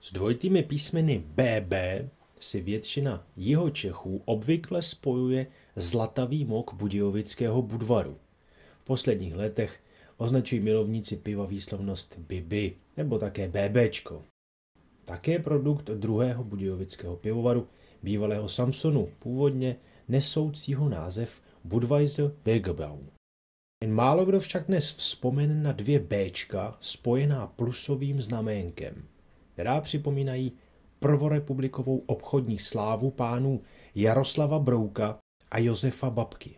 S dvojitými písmeny BB si většina jeho Čechů obvykle spojuje zlatavý mok budějovického budvaru. V posledních letech označují milovníci piva výslovnost Bibi nebo také BBčko. Také produkt druhého budějovického pivovaru, bývalého Samsonu, původně nesoucího název Budweiser Bergebau. Jen málo kdo však dnes vzpomene na dvě Bčka spojená plusovým znaménkem, která připomínají prvorepublikovou obchodní slávu pánů Jaroslava Brouka a Josefa Babky.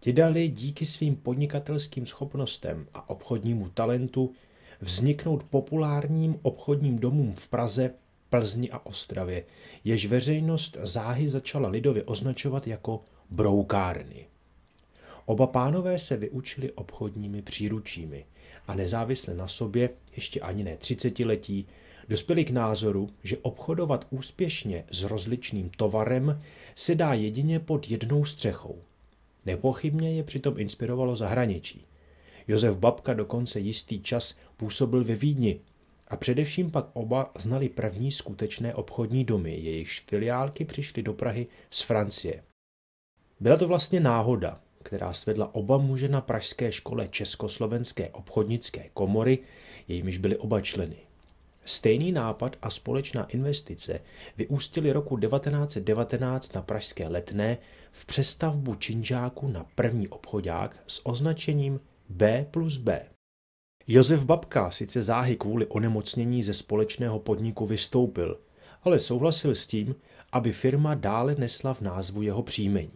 Ti dali díky svým podnikatelským schopnostem a obchodnímu talentu vzniknout populárním obchodním domům v Praze Plzni a Ostravě, jež veřejnost záhy začala lidově označovat jako broukárny. Oba pánové se vyučili obchodními příručími a nezávisle na sobě, ještě ani ne třicetiletí, dospěli k názoru, že obchodovat úspěšně s rozličným tovarem se dá jedině pod jednou střechou. Nepochybně je přitom inspirovalo zahraničí. Josef Babka dokonce jistý čas působil ve Vídni a především pak oba znali první skutečné obchodní domy, jejichž filiálky přišly do Prahy z Francie. Byla to vlastně náhoda, která svedla oba muže na pražské škole Československé obchodnické komory, jejímiž byli oba členy. Stejný nápad a společná investice vyústily roku 1919 na Pražské letné v přestavbu činžáku na první obchodák s označením B plus B. Josef Babka sice záhy kvůli onemocnění ze společného podniku vystoupil, ale souhlasil s tím, aby firma dále nesla v názvu jeho příjmení.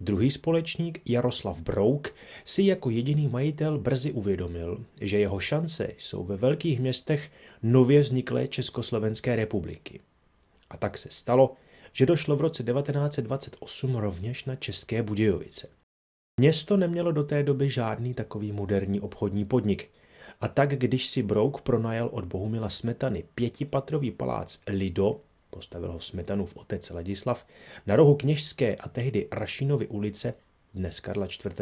Druhý společník Jaroslav Brouk si jako jediný majitel brzy uvědomil, že jeho šance jsou ve velkých městech nově vzniklé Československé republiky. A tak se stalo, že došlo v roce 1928 rovněž na České Budějovice. Město nemělo do té doby žádný takový moderní obchodní podnik – a tak, když si Brouk pronajal od Bohumila Smetany pětipatrový palác Lido, postavil ho Smetanův otec Ladislav, na rohu Kněžské a tehdy Rašinovy ulice, dnes Karla IV.,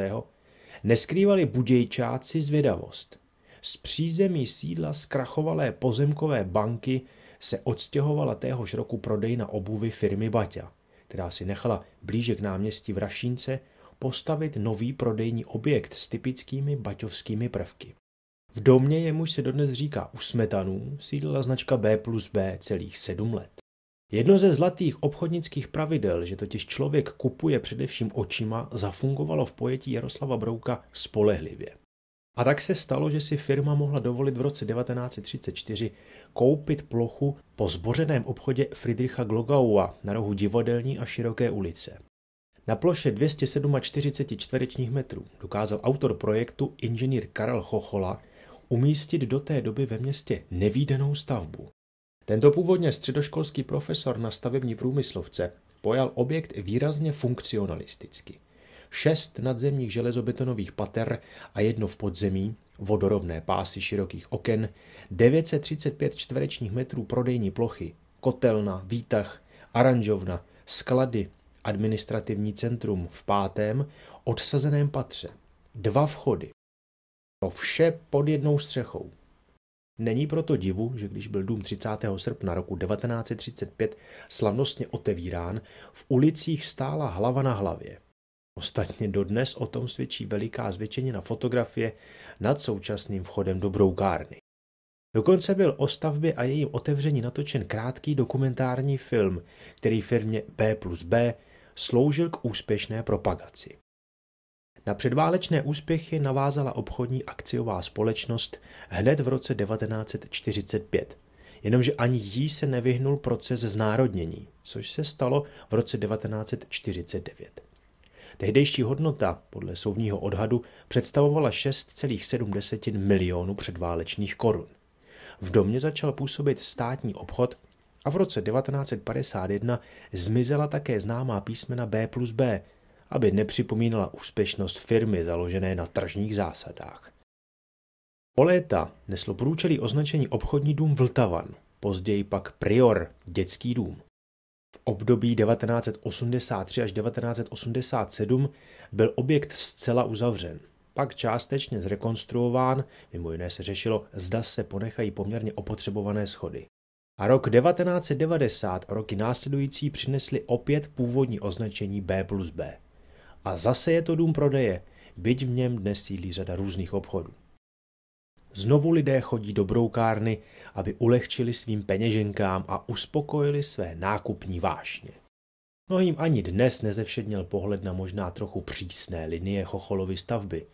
neskrývali budějčáci zvědavost. Z přízemí sídla zkrachovalé pozemkové banky se odstěhovala téhož roku prodejna obuvy firmy Baťa, která si nechala blíže k náměstí v Rašince postavit nový prodejní objekt s typickými baťovskými prvky. V domě jemuž se dodnes říká u smetanů sídlila značka B plus B celých sedm let. Jedno ze zlatých obchodnických pravidel, že totiž člověk kupuje především očima, zafungovalo v pojetí Jaroslava Brouka spolehlivě. A tak se stalo, že si firma mohla dovolit v roce 1934 koupit plochu po zbořeném obchodě Friedricha Glogaua na rohu Divadelní a Široké ulice. Na ploše 247 čtverečních metrů dokázal autor projektu inženýr Karel Chochola umístit do té doby ve městě nevídenou stavbu. Tento původně středoškolský profesor na stavební průmyslovce pojal objekt výrazně funkcionalisticky. Šest nadzemních železobetonových pater a jedno v podzemí, vodorovné pásy širokých oken, 935 čtverečních metrů prodejní plochy, kotelna, výtah, aranžovna, sklady, administrativní centrum v pátém, odsazeném patře, dva vchody, to vše pod jednou střechou. Není proto divu, že když byl dům 30. srpna roku 1935 slavnostně otevírán, v ulicích stála hlava na hlavě. Ostatně dodnes o tom svědčí veliká na fotografie nad současným vchodem do broukárny. Dokonce byl o stavbě a jejím otevření natočen krátký dokumentární film, který firmě B plus B sloužil k úspěšné propagaci. Na předválečné úspěchy navázala obchodní akciová společnost hned v roce 1945, jenomže ani jí se nevyhnul proces znárodnění, což se stalo v roce 1949. Tehdejší hodnota podle soudního odhadu představovala 6,7 milionů předválečných korun. V domě začal působit státní obchod a v roce 1951 zmizela také známá písmena B plus B, aby nepřipomínala úspěšnost firmy založené na tržních zásadách. Po léta neslo průčelí označení obchodní dům Vltavan, později pak Prior, dětský dům. V období 1983 až 1987 byl objekt zcela uzavřen, pak částečně zrekonstruován, mimo jiné se řešilo, zda se ponechají poměrně opotřebované schody. A rok 1990 a roky následující přinesly opět původní označení B plus B. A zase je to dům prodeje, byť v něm dnes sídlí řada různých obchodů. Znovu lidé chodí do broukárny, aby ulehčili svým peněženkám a uspokojili své nákupní vášně. Mnohým ani dnes nezevšednil pohled na možná trochu přísné linie Chocholovy stavby.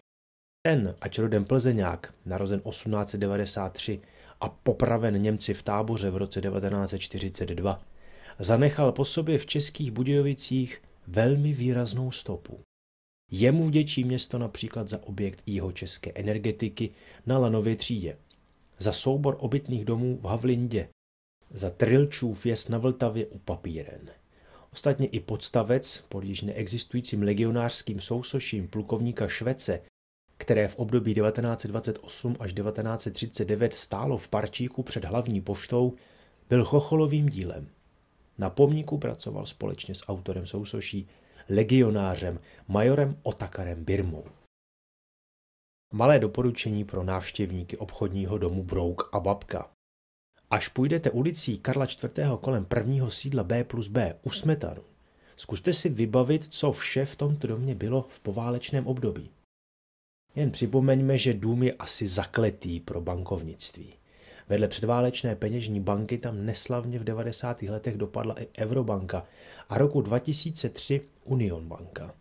Ten, ač rodem Plzeňák, narozen 1893 a popraven Němci v táboře v roce 1942, zanechal po sobě v českých Budějovicích velmi výraznou stopu. Jemu vděčí město například za objekt jeho české energetiky na Lanově třídě, za soubor obytných domů v Havlindě, za Trilčův jest na Vltavě u Papíren. Ostatně i podstavec pod již neexistujícím legionářským sousoším plukovníka Švece, které v období 1928 až 1939 stálo v parčíku před hlavní poštou, byl chocholovým dílem. Na pomníku pracoval společně s autorem sousoší, legionářem, majorem Otakarem Birmou. Malé doporučení pro návštěvníky obchodního domu Brouk a Babka. Až půjdete ulicí Karla IV. kolem prvního sídla B plus B u Smetanu, zkuste si vybavit, co vše v tomto domě bylo v poválečném období. Jen připomeňme, že dům je asi zakletý pro bankovnictví. Vedle předválečné peněžní banky tam neslavně v 90. letech dopadla i Eurobanka a roku 2003 Union banka.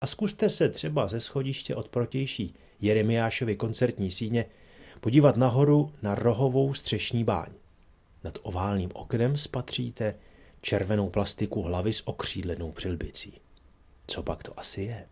A zkuste se třeba ze schodiště od protější Jeremiášovi koncertní síně podívat nahoru na rohovou střešní báň. Nad oválním oknem spatříte červenou plastiku hlavy s okřídlenou přilbicí. Co pak to asi je?